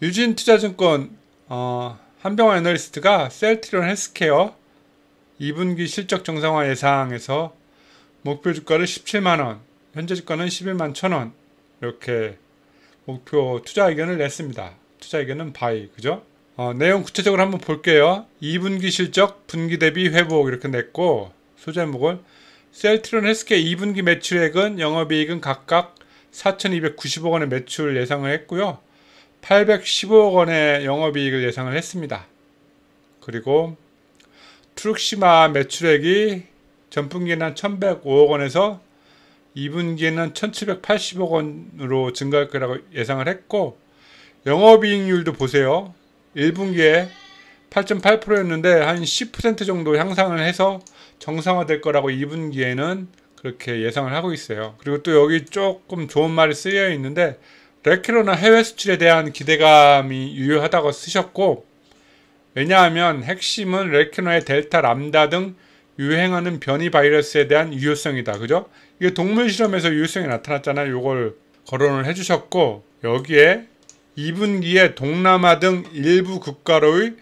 유진 투자증권 어, 한병원 애널리스트가 셀트리온 헬스케어 2분기 실적 정상화 예상에서 목표 주가를 17만원, 현재 주가는 11만 1천원 이렇게 목표 투자 의견을 냈습니다. 투자 의견은 바이, 그죠? 어, 내용 구체적으로 한번 볼게요. 2분기 실적, 분기 대비 회복 이렇게 냈고 소재목은 셀트리온 헬스케어 2분기 매출액은 영업이익은 각각 4,290억 원의 매출 예상을 했고요. 815억 원의 영업이익을 예상을 했습니다. 그리고 트룩시마 매출액이 전분기에는 1,105억 원에서 2분기에는 1,780억 원으로 증가할 거라고 예상을 했고 영업이익률도 보세요. 1분기에 8.8%였는데 한 10% 정도 향상을 해서 정상화될 거라고 2분기에는 그렇게 예상을 하고 있어요. 그리고 또 여기 조금 좋은 말이 쓰여 있는데 레키로나 해외 수출에 대한 기대감이 유효하다고 쓰셨고 왜냐하면 핵심은 레키노의 델타, 람다 등 유행하는 변이 바이러스에 대한 유효성이다. 그죠? 이게 동물 실험에서 유효성이 나타났잖아요. 요걸 거론을 해주셨고 여기에 2분기에 동남아 등 일부 국가로의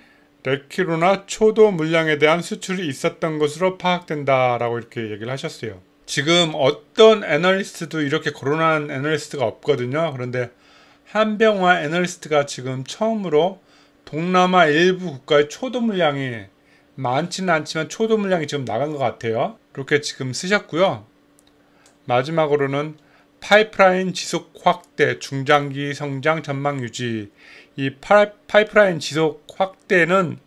레키로나 초도 물량에 대한 수출이 있었던 것으로 파악된다라고 이렇게 얘기를 하셨어요. 지금 어떤 애널리스트도 이렇게 거론한 애널리스트가 없거든요. 그런데 한병화 애널리스트가 지금 처음으로 동남아 일부 국가의 초도 물량이 많지는 않지만 초도 물량이 지금 나간 것 같아요. 이렇게 지금 쓰셨고요. 마지막으로는 파이프라인 지속 확대, 중장기 성장 전망 유지. 이 파, 이프라인 지속 확대는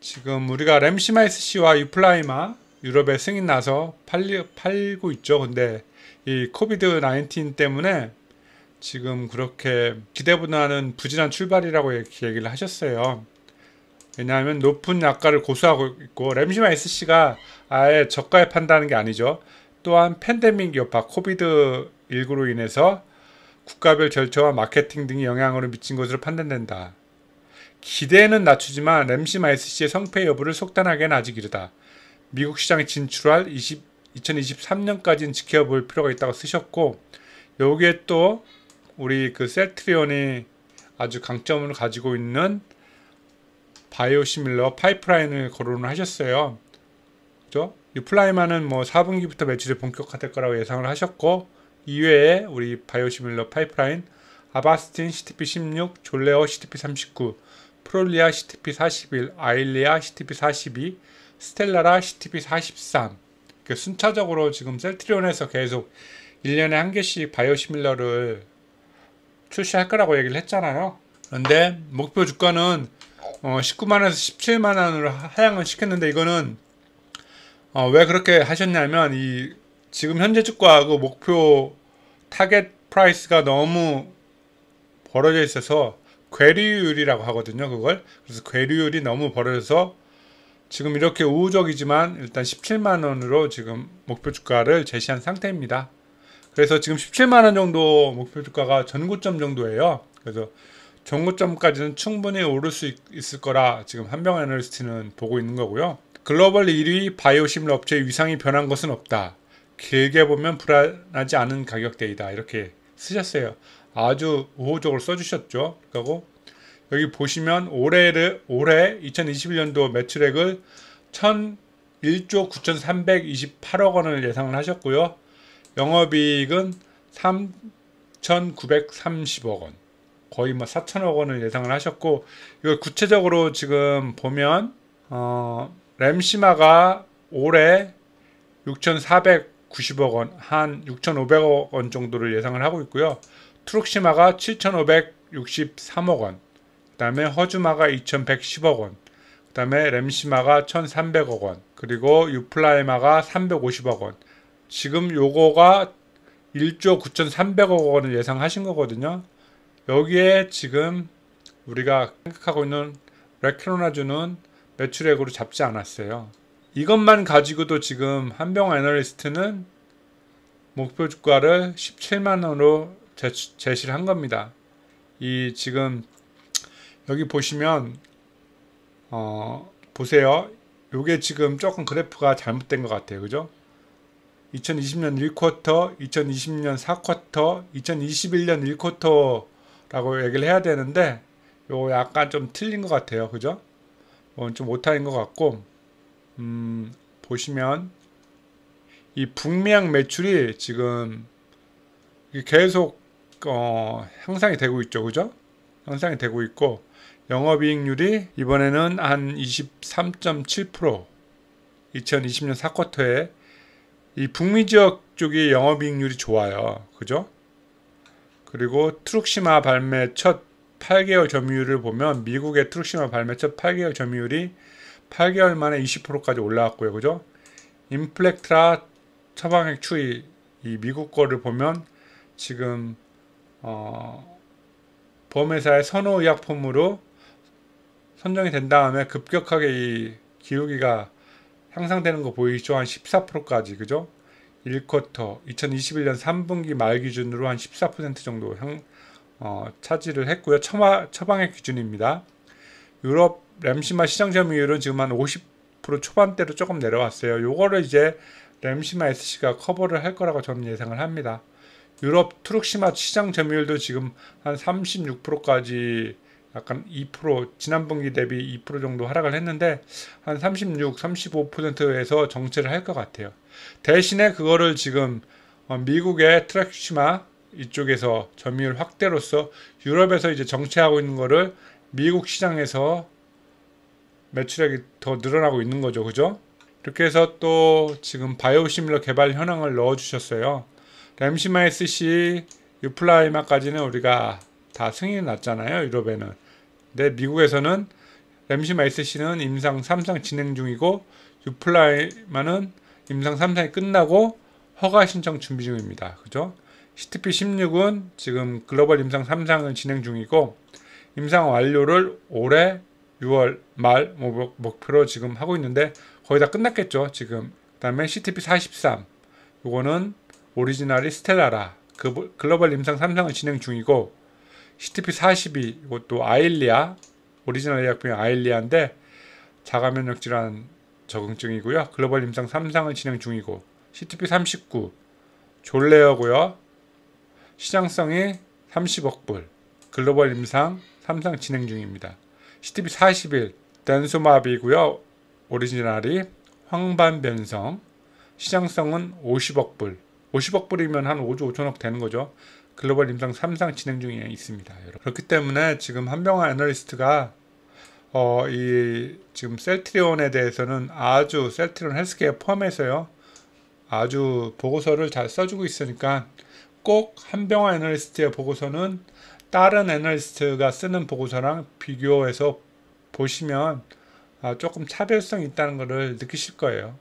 지금 우리가 램시마이스 씨와 유플라이마 유럽에 승인 나서 팔리, 팔고 있죠. 근데 이 코비드 19 때문에 지금 그렇게 기대보다는 부진한 출발이라고 얘기를 하셨어요. 왜냐하면 높은 약가를 고수하고 있고 램시마 SC가 아예 저가에 판다는 게 아니죠. 또한 팬데믹 여파 코비드19로 인해서 국가별 절차와 마케팅 등이 영향으로 미친 것으로 판단된다. 기대는 낮추지만 램시마 SC의 성패 여부를 속단하기엔 아직 이르다. 미국 시장에 진출할 20, 2023년까지는 지켜볼 필요가 있다고 쓰셨고 여기에 또 우리 그 셀트리온이 아주 강점을 가지고 있는 바이오시밀러 파이프라인을 거론을 하셨어요. 그죠? 유플라이마는 뭐 4분기부터 매출이 본격화될 거라고 예상을 하셨고 이외에 우리 바이오시밀러 파이프라인 아바스틴 CTP16, 졸레어 CTP39, 프롤리아 CTP41, 아일리아 CTP42, 스텔라라 CTP43 그 순차적으로 지금 셀트리온에서 계속 1년에 한 개씩 바이오시밀러를 출시할 거라고 얘기를 했잖아요. 그런데 목표 주가는 어 19만원에서 17만원으로 하향을 시켰는데 이거는 어왜 그렇게 하셨냐면 이 지금 현재 주가하고 목표 타겟 프라이스가 너무 벌어져 있어서 괴리율이라고 하거든요. 그걸 그래서 괴리율이 너무 벌어져서 지금 이렇게 우호적이지만 일단 17만원으로 지금 목표 주가를 제시한 상태입니다. 그래서 지금 17만원 정도 목표 주가가 전고점 정도예요. 그래서 전고점까지는 충분히 오를 수 있, 을 거라 지금 한병 애널리스트는 보고 있는 거고요. 글로벌 1위 바이오시 업체의 위상이 변한 것은 없다. 길게 보면 불안하지 않은 가격대이다. 이렇게 쓰셨어요. 아주 우호적으로 써주셨죠. 그리고 여기 보시면 올해를 올해 2021년도 매출액을 1001조 9,328억 원을 예상을 하셨고요. 영업이익은 3,930억 원. 거의 뭐 4천억 원을 예상을 하셨고 이걸 구체적으로 지금 보면 어, 램시마가 올해 6,490억 원, 한 6,500억 원 정도를 예상을 하고 있고요. 트룩시마가 7,563억 원, 그 다음에 허주마가 2110억 원, 그 다음에 램시마가 1300억 원, 그리고 유플라이마가 350억 원. 지금 요거가 1조 9,300억 원을 예상하신 거거든요. 여기에 지금 우리가 생각하고 있는 레크로나주는 매출액으로 잡지 않았어요. 이것만 가지고도 지금 한병 애널리스트는 목표 주가를 17만 원으로 제시를 한 겁니다. 이 지금 여기 보시면 어, 보세요. 요게 지금 조금 그래프가 잘못된 것 같아요. 그죠? 2020년 1쿼터, 2020년 4쿼터, 2021년 1쿼터라고 얘기를 해야 되는데 요 약간 좀 틀린 것 같아요. 그죠? 어, 좀 오타인 것 같고 음, 보시면 이 북미향 매출이 지금 계속 어, 향상이 되고 있죠. 그죠? 향상이 되고 있고 영업이익률이 이번에는 한 23.7% 2020년 4쿼터에 이 북미 지역 쪽이 영업이익률이 좋아요. 그죠? 그리고 트룩시마 발매 첫 8개월 점유율을 보면 미국의 트룩시마 발매 첫 8개월 점유율이 8개월 만에 20%까지 올라왔고요. 그죠? 인플렉트라 처방액 추이 이 미국 거를 보면 지금 어, 험회사의 선호의약품으로 선정이 된 다음에 급격하게 이 기울기가 향상되는 거 보이죠? 한 14%까지 그죠? 1쿼터 2021년 3분기 말 기준으로 한 14% 정도 향, 어, 차지를 했고요. 처마, 처방의 기준입니다. 유럽 램시마 시장 점유율은 지금 한 50% 초반대로 조금 내려왔어요. 요거를 이제 램시마 SC가 커버를 할 거라고 저는 예상을 합니다. 유럽 트룩시마 시장 점유율도 지금 한 36%까지 약간 2% 지난분기 대비 2% 정도 하락을 했는데 한 36, 35%에서 정체를 할 것 같아요. 대신에 그거를 지금 어, 미국의 트랙시마 이쪽에서 점유율 확대로서 유럽에서 이제 정체하고 있는 거를 미국 시장에서 매출액이 더 늘어나고 있는 거죠. 그죠? 이렇게 해서 또 지금 바이오시밀러 개발 현황을 넣어 주셨어요. 램시마 SC 유플라이마까지는 우리가 다 승인이 났잖아요. 유럽에는. 근데 미국에서는 램시 마이스시는 임상 3상 진행 중이고 유플라이마는 임상 3상이 끝나고 허가 신청 준비 중입니다. 그죠? c t 피 16은 지금 글로벌 임상 3상을 진행 중이고 임상 완료를 올해 6월 말 목표로 지금 하고 있는데 거의 다 끝났겠죠. 지금 그다음에 CTP 43 이거는 오리지널이 스텔라라 그 글로벌 임상 3상을 진행 중이고 CTP 42 이것도 아일리아 오리지널 의약품이 아일리아인데 자가면역 질환 적응증이고요. 글로벌 임상 3상을 진행 중이고 CTP 39 졸레어고요. 시장성이 30억 불 글로벌 임상 3상 진행 중입니다. CTP 41 덴소마비고요. 오리지널이 황반변성 시장성은 50억 불 50억 불이면 한 5조 5천억 되는 거죠. 글로벌 임상 3상 진행 중에 있습니다. 여러분. 그렇기 때문에 지금 한병환 애널리스트가 어, 이 지금 셀트리온에 대해서는 아주 셀트리온 헬스케어 포함해서요. 아주 보고서를 잘 써주고 있으니까 꼭 한병환 애널리스트의 보고서는 다른 애널리스트가 쓰는 보고서랑 비교해서 보시면 아, 조금 차별성이 있다는 것을 느끼실 거예요.